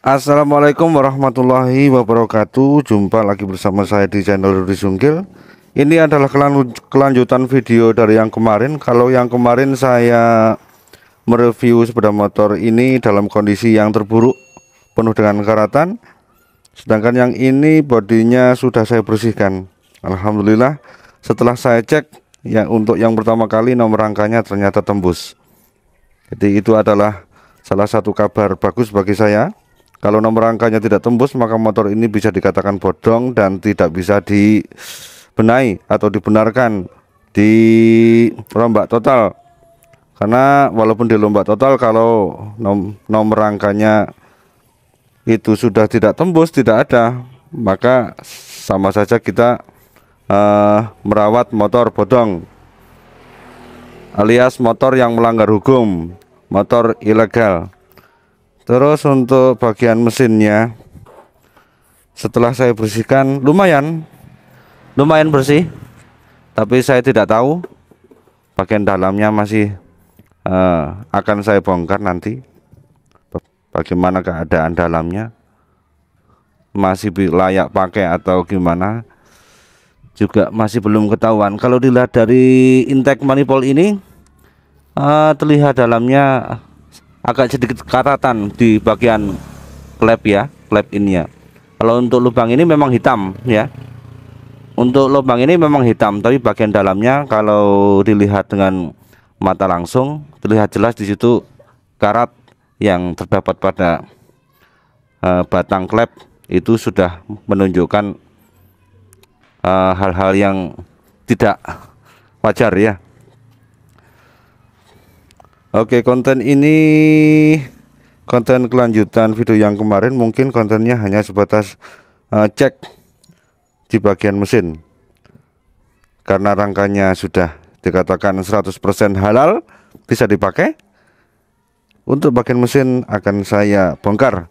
Assalamualaikum warahmatullahi wabarakatuh Jumpa lagi bersama saya di channel Rudi Sungkil Ini adalah kelanjutan video dari yang kemarin Kalau yang kemarin saya mereview sepeda motor ini dalam kondisi yang terburuk Penuh dengan karatan Sedangkan yang ini bodinya sudah saya bersihkan Alhamdulillah setelah saya cek ya untuk yang pertama kali nomor rangkanya ternyata tembus Jadi itu adalah salah satu kabar bagus bagi saya kalau nomor rangkanya tidak tembus, maka motor ini bisa dikatakan bodong dan tidak bisa dibenahi atau dibenarkan di rombak total. Karena walaupun di lomba total, kalau nom nomor rangkanya itu sudah tidak tembus, tidak ada, maka sama saja kita uh, merawat motor bodong alias motor yang melanggar hukum, motor ilegal terus untuk bagian mesinnya setelah saya bersihkan lumayan lumayan bersih tapi saya tidak tahu bagian dalamnya masih uh, akan saya bongkar nanti bagaimana keadaan dalamnya masih layak pakai atau gimana juga masih belum ketahuan kalau dilihat dari intake manifold ini uh, terlihat dalamnya agak sedikit karatan di bagian klep ya klep ini ya kalau untuk lubang ini memang hitam ya untuk lubang ini memang hitam tapi bagian dalamnya kalau dilihat dengan mata langsung terlihat jelas di situ karat yang terdapat pada uh, batang klep itu sudah menunjukkan eh, hal-hal uh, hal -hal yang tidak wajar ya Oke konten ini konten kelanjutan video yang kemarin mungkin kontennya hanya sebatas uh, cek di bagian mesin karena rangkanya sudah dikatakan 100% halal bisa dipakai untuk bagian mesin akan saya bongkar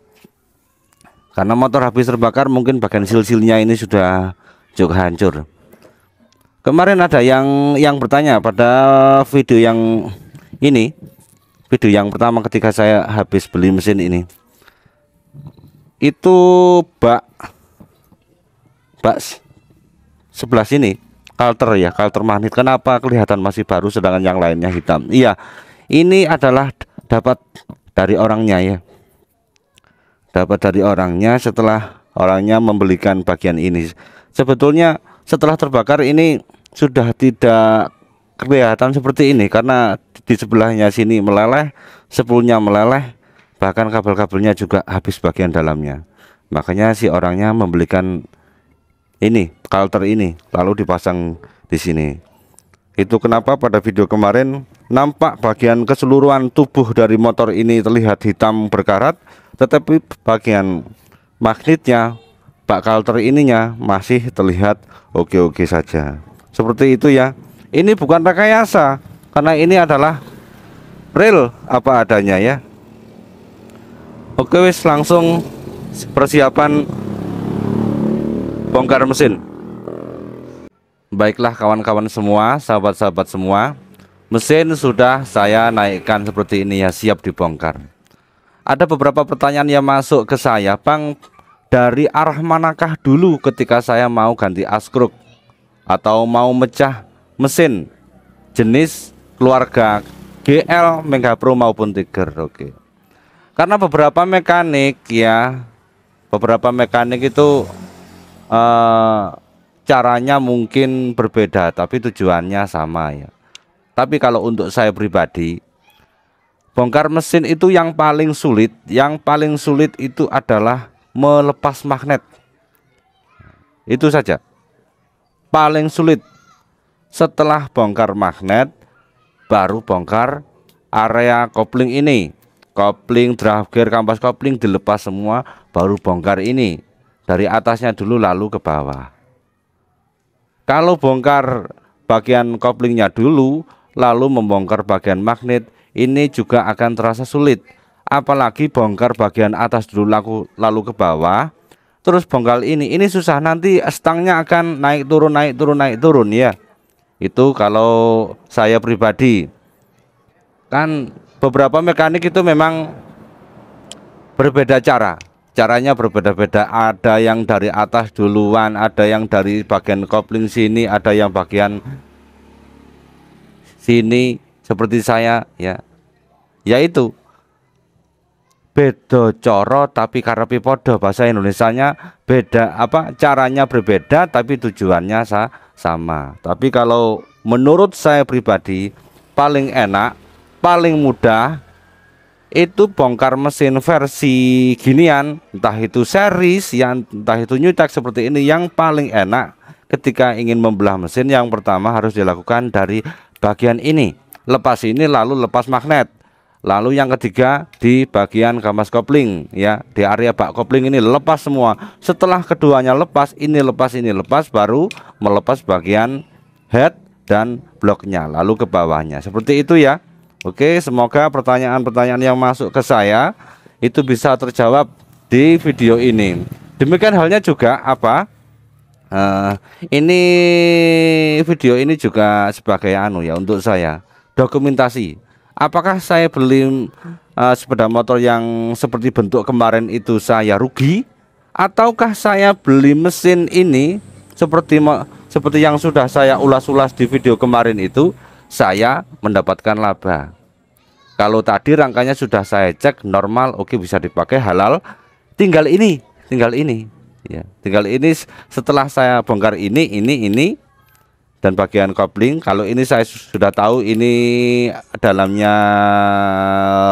karena motor habis terbakar mungkin bagian silsilnya ini sudah cukup hancur kemarin ada yang yang bertanya pada video yang ini video yang pertama ketika saya habis beli mesin ini itu bak bak sebelah sini kalter ya kalter magnet kenapa kelihatan masih baru sedangkan yang lainnya hitam iya ini adalah dapat dari orangnya ya dapat dari orangnya setelah orangnya membelikan bagian ini sebetulnya setelah terbakar ini sudah tidak kelihatan seperti ini karena di sebelahnya sini meleleh sepulnya meleleh bahkan kabel-kabelnya juga habis bagian dalamnya makanya si orangnya membelikan ini kalter ini lalu dipasang di sini itu kenapa pada video kemarin nampak bagian keseluruhan tubuh dari motor ini terlihat hitam berkarat tetapi bagian magnetnya bak kalter ininya masih terlihat oke-oke saja seperti itu ya ini bukan rekayasa karena ini adalah real apa adanya ya oke wis langsung persiapan bongkar mesin baiklah kawan-kawan semua sahabat-sahabat semua mesin sudah saya naikkan seperti ini ya siap dibongkar ada beberapa pertanyaan yang masuk ke saya Bang dari arah manakah dulu ketika saya mau ganti askruk atau mau mecah mesin jenis keluarga GL Mega Pro maupun Tiger oke okay. karena beberapa mekanik ya beberapa mekanik itu uh, caranya mungkin berbeda tapi tujuannya sama ya tapi kalau untuk saya pribadi bongkar mesin itu yang paling sulit yang paling sulit itu adalah melepas magnet itu saja paling sulit setelah bongkar magnet baru bongkar area kopling ini kopling draft gear kampas kopling dilepas semua baru bongkar ini dari atasnya dulu lalu ke bawah kalau bongkar bagian koplingnya dulu lalu membongkar bagian magnet ini juga akan terasa sulit apalagi bongkar bagian atas dulu lalu, lalu ke bawah terus bongkar ini ini susah nanti stangnya akan naik turun naik turun naik turun ya itu kalau saya pribadi kan beberapa mekanik itu memang berbeda cara. Caranya berbeda-beda. Ada yang dari atas duluan, ada yang dari bagian kopling sini, ada yang bagian sini seperti saya ya. Yaitu beda coro tapi karepe padha bahasa Indonesianya beda apa caranya berbeda tapi tujuannya sa sama tapi kalau menurut saya pribadi paling enak paling mudah itu bongkar mesin versi ginian entah itu series yang entah itu nyutak seperti ini yang paling enak ketika ingin membelah mesin yang pertama harus dilakukan dari bagian ini lepas ini lalu lepas magnet Lalu yang ketiga di bagian gambar kopling ya, di area bak kopling ini lepas semua. Setelah keduanya lepas, ini lepas, ini lepas baru melepas bagian head dan bloknya lalu ke bawahnya. Seperti itu ya. Oke, semoga pertanyaan-pertanyaan yang masuk ke saya itu bisa terjawab di video ini. Demikian halnya juga apa? Uh, ini video ini juga sebagai anu ya untuk saya dokumentasi apakah saya beli uh, sepeda motor yang seperti bentuk kemarin itu saya rugi ataukah saya beli mesin ini seperti seperti yang sudah saya ulas-ulas di video kemarin itu saya mendapatkan laba kalau tadi rangkanya sudah saya cek normal oke bisa dipakai halal tinggal ini tinggal ini ya tinggal ini setelah saya bongkar ini ini ini dan bagian kopling kalau ini saya sudah tahu ini dalamnya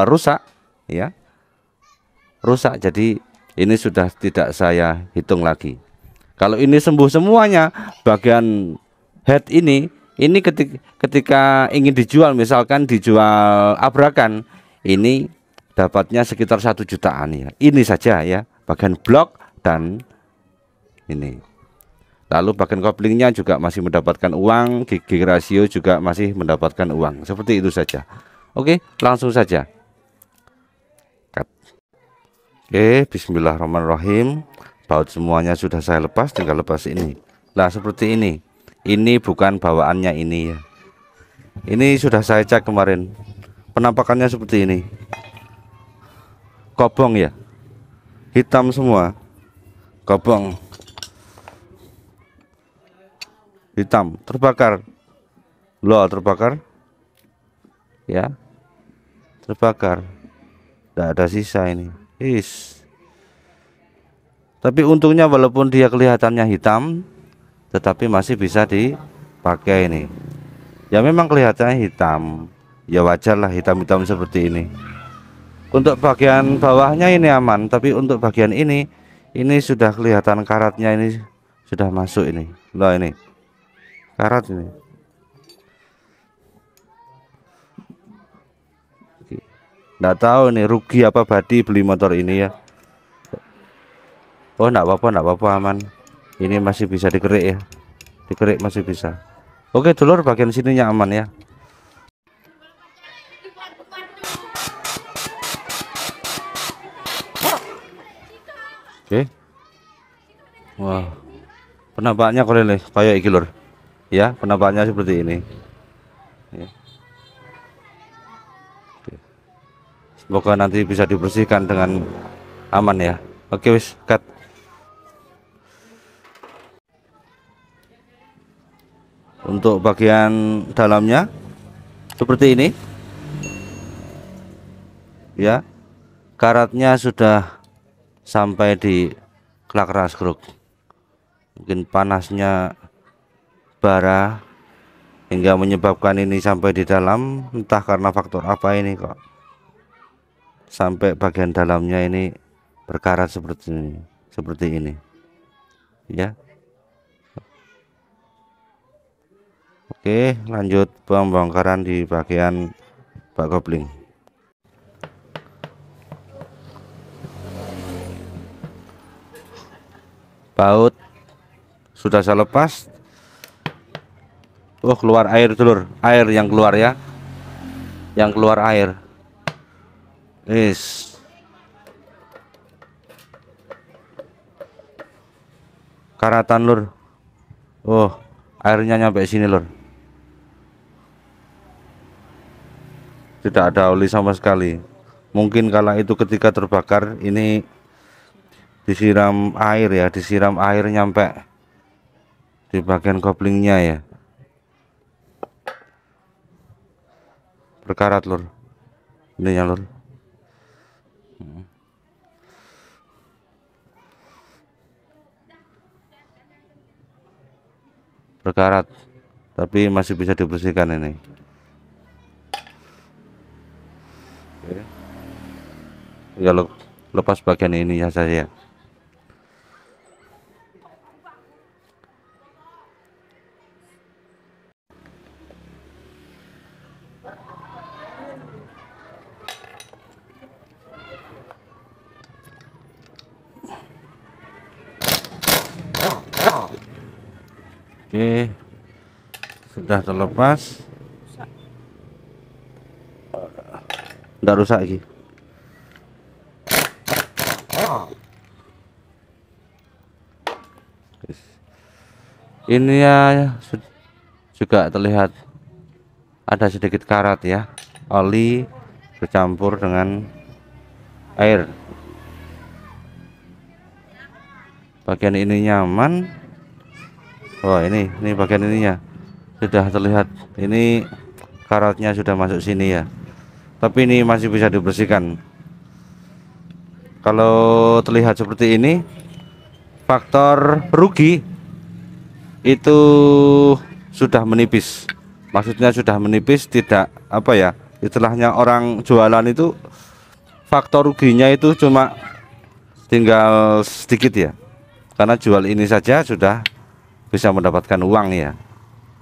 rusak ya rusak jadi ini sudah tidak saya hitung lagi kalau ini sembuh semuanya bagian head ini ini ketika, ketika ingin dijual misalkan dijual abrakan ini dapatnya sekitar satu jutaan ya ini saja ya bagian blok dan ini lalu bagian koplingnya juga masih mendapatkan uang gigi rasio juga masih mendapatkan uang seperti itu saja Oke langsung saja Cut. Oke Bismillahirrahmanirrahim baut semuanya sudah saya lepas tinggal lepas ini Nah, seperti ini ini bukan bawaannya ini ya ini sudah saya cek kemarin penampakannya seperti ini kobong ya hitam semua kobong hitam terbakar loh terbakar ya terbakar tidak ada sisa ini is tapi untungnya walaupun dia kelihatannya hitam tetapi masih bisa dipakai ini ya memang kelihatannya hitam ya wajarlah hitam-hitam seperti ini untuk bagian bawahnya ini aman tapi untuk bagian ini ini sudah kelihatan karatnya ini sudah masuk ini loh ini Karat ini. Nggak tahu nih rugi apa badi beli motor ini ya. Oh, enggak apa-apa, enggak apa-apa aman. Ini masih bisa dikerik ya. Dikerik masih bisa. Oke, dulur bagian sininya aman ya. Oke. Wah. Wow. Penampaknya kok kayak iki ya penampakannya seperti ini ya. semoga nanti bisa dibersihkan dengan aman ya oke wis cut untuk bagian dalamnya seperti ini ya karatnya sudah sampai di klakras grup mungkin panasnya bara hingga menyebabkan ini sampai di dalam entah karena faktor apa ini kok sampai bagian dalamnya ini berkarat seperti ini seperti ini ya Oke lanjut pembongkaran di bagian bak kopling baut sudah saya lepas Oh keluar air telur, air yang keluar ya, yang keluar air. Is. Karatan lur. Oh airnya nyampe sini lur. Tidak ada oli sama sekali. Mungkin kala itu ketika terbakar ini disiram air ya, disiram air nyampe di bagian koplingnya ya. berkarat lur ini ya lur berkarat tapi masih bisa dibersihkan ini Oke. ya lepas bagian ini ya saya pas Enggak rusak lagi. Ini ya, ya juga terlihat ada sedikit karat ya. Oli bercampur dengan air. Bagian ini nyaman. Oh, ini, ini bagian ininya sudah terlihat ini karatnya sudah masuk sini ya tapi ini masih bisa dibersihkan kalau terlihat seperti ini faktor rugi itu sudah menipis maksudnya sudah menipis tidak apa ya istilahnya orang jualan itu faktor ruginya itu cuma tinggal sedikit ya karena jual ini saja sudah bisa mendapatkan uang ya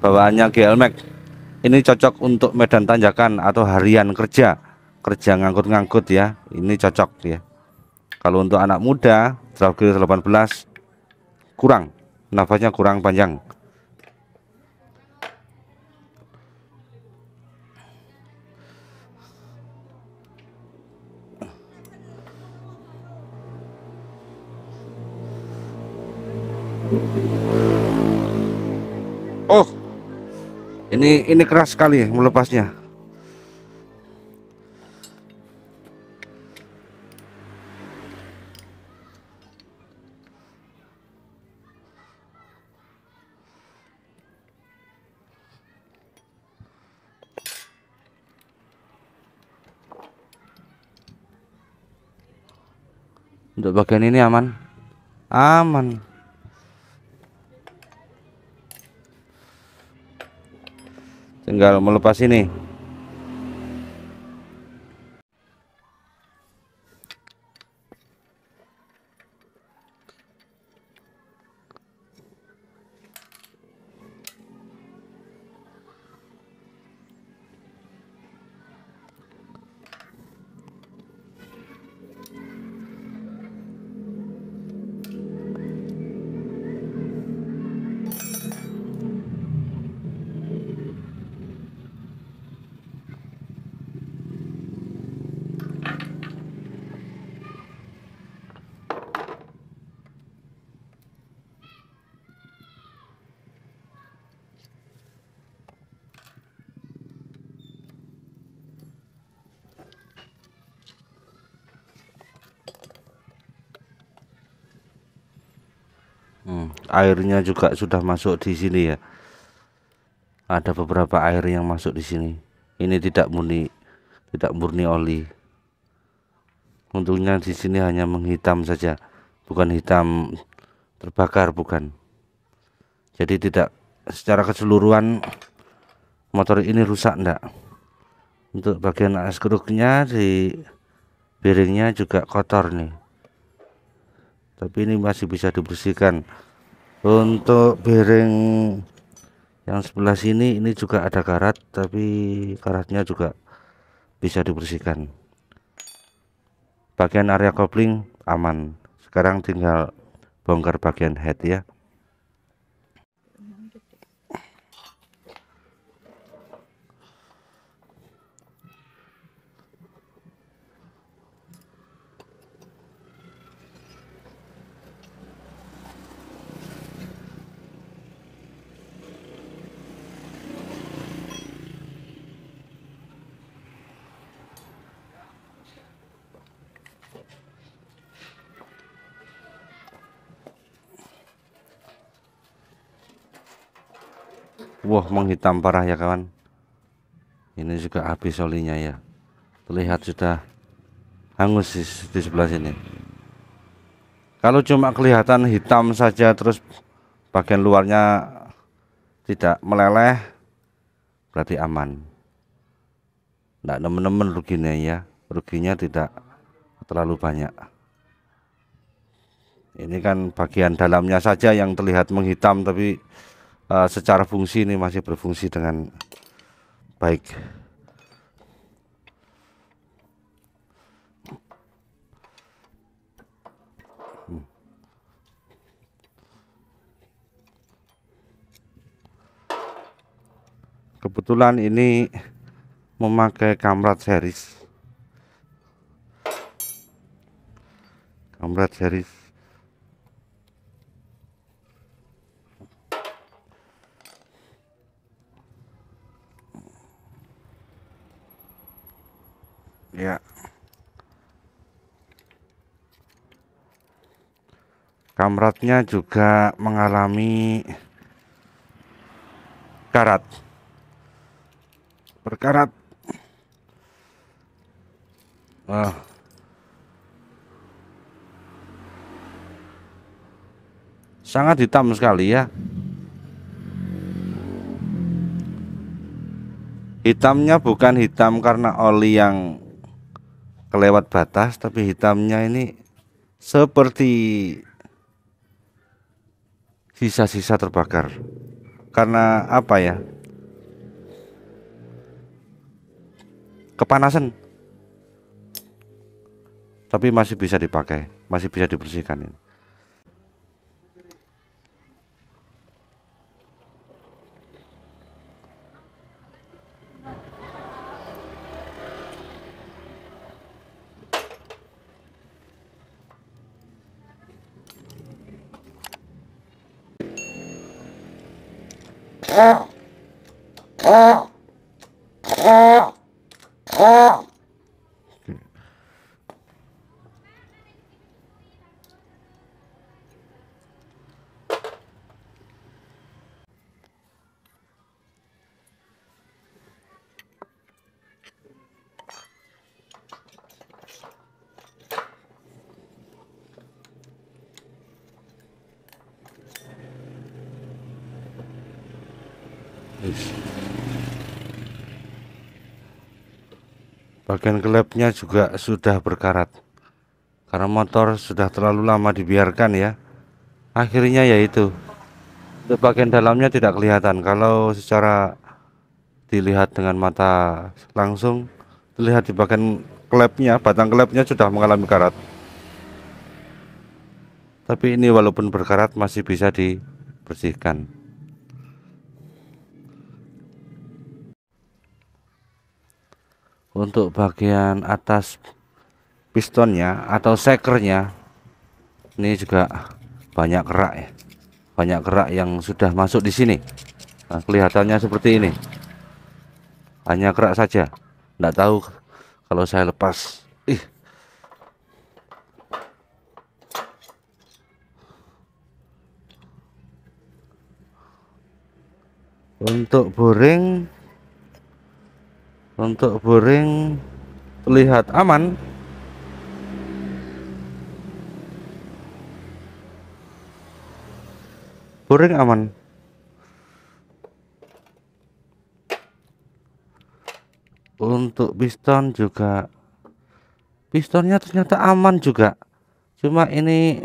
bawaannya GLMAX ini cocok untuk medan tanjakan atau harian kerja kerja ngangkut-ngangkut ya ini cocok ya kalau untuk anak muda draft 18 kurang nafasnya kurang panjang Oh, ini ini keras sekali melepasnya untuk bagian ini aman aman tinggal melepas ini airnya juga sudah masuk di sini ya ada beberapa air yang masuk di sini ini tidak murni tidak murni oli untungnya di sini hanya menghitam saja bukan hitam terbakar bukan jadi tidak secara keseluruhan motor ini rusak enggak untuk bagian as kruknya di piringnya juga kotor nih tapi ini masih bisa dibersihkan untuk piring yang sebelah sini ini juga ada karat tapi karatnya juga bisa dibersihkan bagian area kopling aman sekarang tinggal bongkar bagian head ya wah menghitam parah ya kawan ini juga habis olinya ya terlihat sudah hangus di, di sebelah sini kalau cuma kelihatan hitam saja terus bagian luarnya tidak meleleh berarti aman enggak teman-teman ruginya ya ruginya tidak terlalu banyak ini kan bagian dalamnya saja yang terlihat menghitam tapi Eh, secara fungsi ini masih berfungsi dengan baik kebetulan ini memakai kamrat series kamrat series Kamratnya juga mengalami karat. Berkarat. Wah. Sangat hitam sekali ya. Hitamnya bukan hitam karena oli yang kelewat batas, tapi hitamnya ini seperti sisa-sisa terbakar karena apa ya kepanasan tapi masih bisa dipakai masih bisa dibersihkan ini Ah! bagian klepnya juga sudah berkarat karena motor sudah terlalu lama dibiarkan ya akhirnya yaitu untuk bagian dalamnya tidak kelihatan kalau secara dilihat dengan mata langsung terlihat di bagian klepnya batang klepnya sudah mengalami karat tapi ini walaupun berkarat masih bisa dibersihkan untuk bagian atas pistonnya atau sekernya ini juga banyak kerak ya banyak kerak yang sudah masuk di sini nah, kelihatannya seperti ini hanya kerak saja tidak tahu kalau saya lepas ih untuk boring untuk boring terlihat aman boring aman untuk piston juga pistonnya ternyata aman juga cuma ini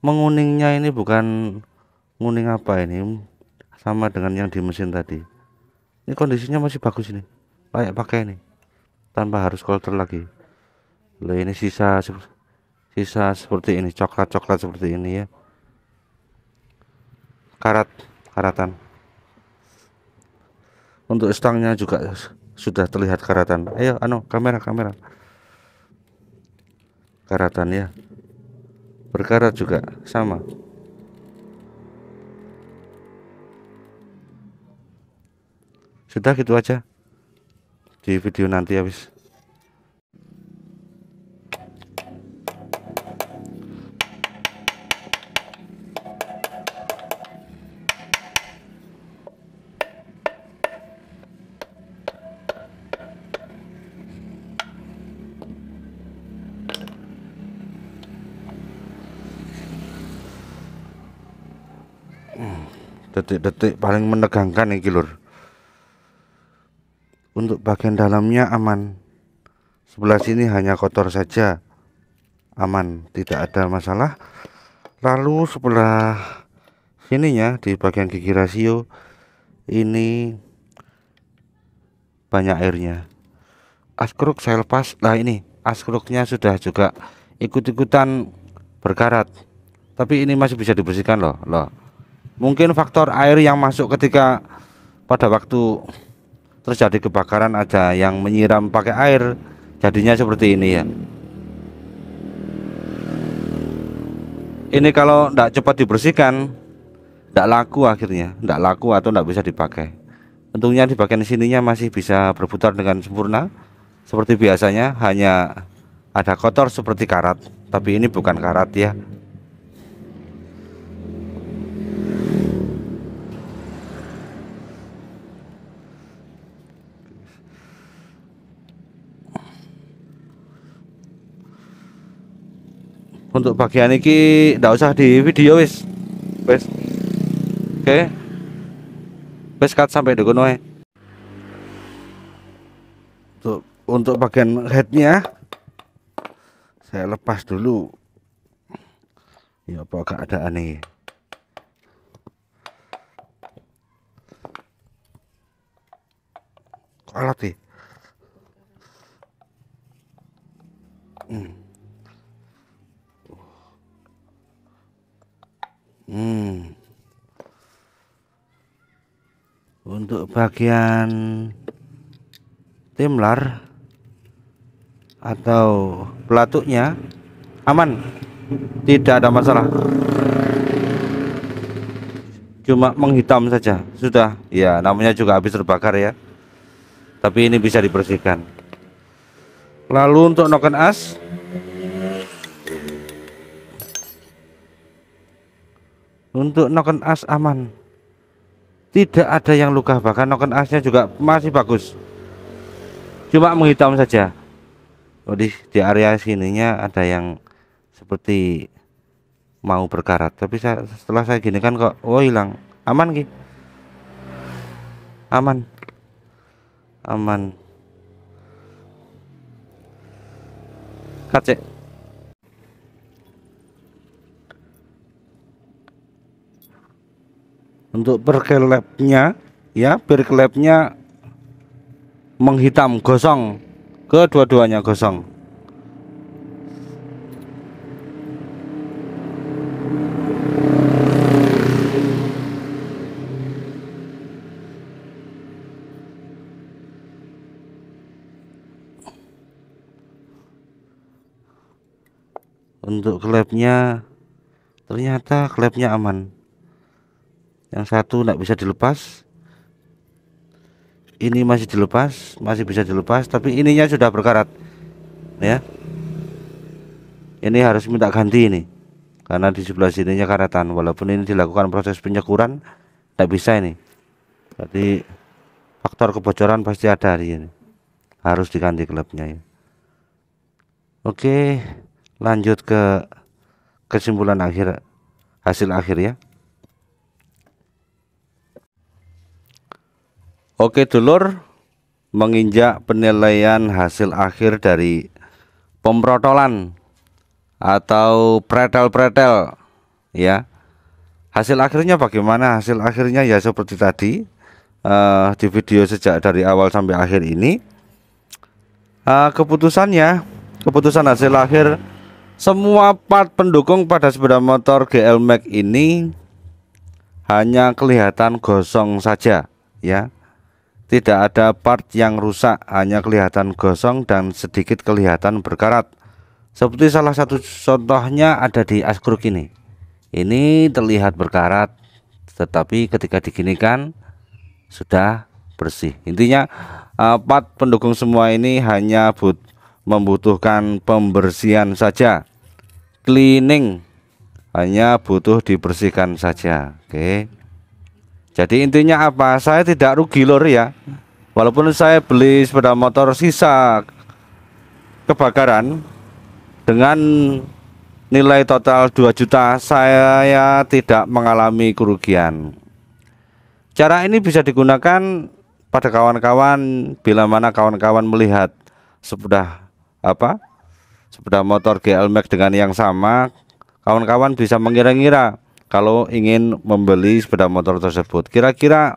menguningnya ini bukan nguning apa ini sama dengan yang di mesin tadi ini kondisinya masih bagus ini layak pakai nih tanpa harus kolter lagi Loh, ini sisa sisa seperti ini coklat coklat seperti ini ya karat karatan untuk stangnya juga sudah terlihat karatan ayo anu kamera kamera karatan ya berkarat juga sama sudah gitu aja di video nanti habis ya, hmm, detik-detik paling menegangkan iki lur untuk bagian dalamnya aman sebelah sini hanya kotor saja aman tidak ada masalah lalu sebelah sininya di bagian gigi rasio ini banyak airnya askruk saya lepas nah ini askruknya sudah juga ikut-ikutan berkarat tapi ini masih bisa dibersihkan loh loh mungkin faktor air yang masuk ketika pada waktu terjadi kebakaran aja yang menyiram pakai air jadinya seperti ini ya ini kalau tidak cepat dibersihkan tidak laku akhirnya tidak laku atau tidak bisa dipakai untungnya di bagian sininya masih bisa berputar dengan sempurna seperti biasanya hanya ada kotor seperti karat tapi ini bukan karat ya untuk bagian ini tidak usah di video wis wis oke okay. wis cut sampai di kono untuk untuk bagian headnya saya lepas dulu ya apa keadaan nih alat sih ya? bagian timlar atau pelatuknya aman tidak ada masalah cuma menghitam saja sudah ya namanya juga habis terbakar ya tapi ini bisa dibersihkan lalu untuk noken as untuk noken as aman tidak ada yang luka bahkan noken asnya juga masih bagus cuma menghitam saja oh, di area sininya ada yang seperti mau berkarat tapi saya, setelah saya gini kan kok oh hilang aman ki aman aman kacek untuk berkelepnya ya berkelepnya menghitam gosong kedua-duanya gosong untuk klepnya ternyata klepnya aman yang satu tidak bisa dilepas ini masih dilepas masih bisa dilepas tapi ininya sudah berkarat ya ini harus minta ganti ini karena di sebelah sininya karatan walaupun ini dilakukan proses penyekuran tidak bisa ini jadi faktor kebocoran pasti ada hari ini harus diganti klubnya ya oke lanjut ke kesimpulan akhir hasil akhir ya Oke dulur, menginjak penilaian hasil akhir dari pemprotolan atau pretel-pretel ya. Hasil akhirnya bagaimana? Hasil akhirnya ya seperti tadi uh, di video sejak dari awal sampai akhir ini. Uh, keputusannya, keputusan hasil akhir semua part pendukung pada sepeda motor GL Max ini hanya kelihatan gosong saja ya tidak ada part yang rusak, hanya kelihatan gosong dan sedikit kelihatan berkarat. Seperti salah satu contohnya ada di askruk ini. Ini terlihat berkarat, tetapi ketika diginikan sudah bersih. Intinya eh, part pendukung semua ini hanya but membutuhkan pembersihan saja. Cleaning hanya butuh dibersihkan saja. Oke. Okay. Jadi intinya apa? Saya tidak rugi lor ya. Walaupun saya beli sepeda motor sisa kebakaran dengan nilai total 2 juta, saya tidak mengalami kerugian. Cara ini bisa digunakan pada kawan-kawan bila mana kawan-kawan melihat sepeda apa? sepeda motor GL Max dengan yang sama, kawan-kawan bisa mengira-ngira kalau ingin membeli sepeda motor tersebut. Kira-kira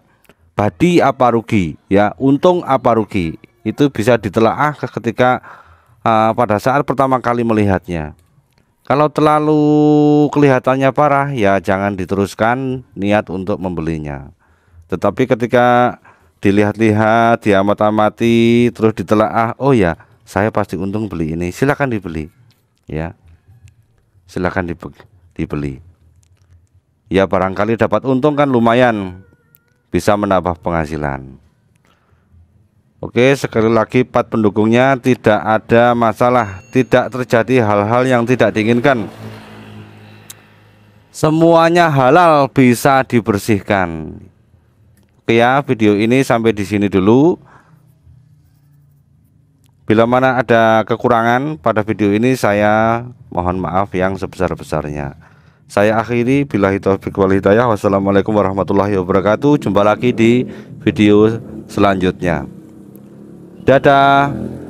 badi apa rugi ya, untung apa rugi itu bisa ditelaah ketika uh, pada saat pertama kali melihatnya. Kalau terlalu kelihatannya parah ya jangan diteruskan niat untuk membelinya. Tetapi ketika dilihat-lihat, diamat-amati, terus ditelaah, oh ya, saya pasti untung beli ini. Silakan dibeli. Ya. Silakan dibeli ya barangkali dapat untung kan lumayan bisa menambah penghasilan Oke sekali lagi part pendukungnya tidak ada masalah tidak terjadi hal-hal yang tidak diinginkan semuanya halal bisa dibersihkan Oke ya video ini sampai di sini dulu Bila mana ada kekurangan pada video ini saya mohon maaf yang sebesar-besarnya saya akhiri bila hitah wal hidayah. Wassalamualaikum warahmatullahi wabarakatuh. Jumpa lagi di video selanjutnya. Dadah.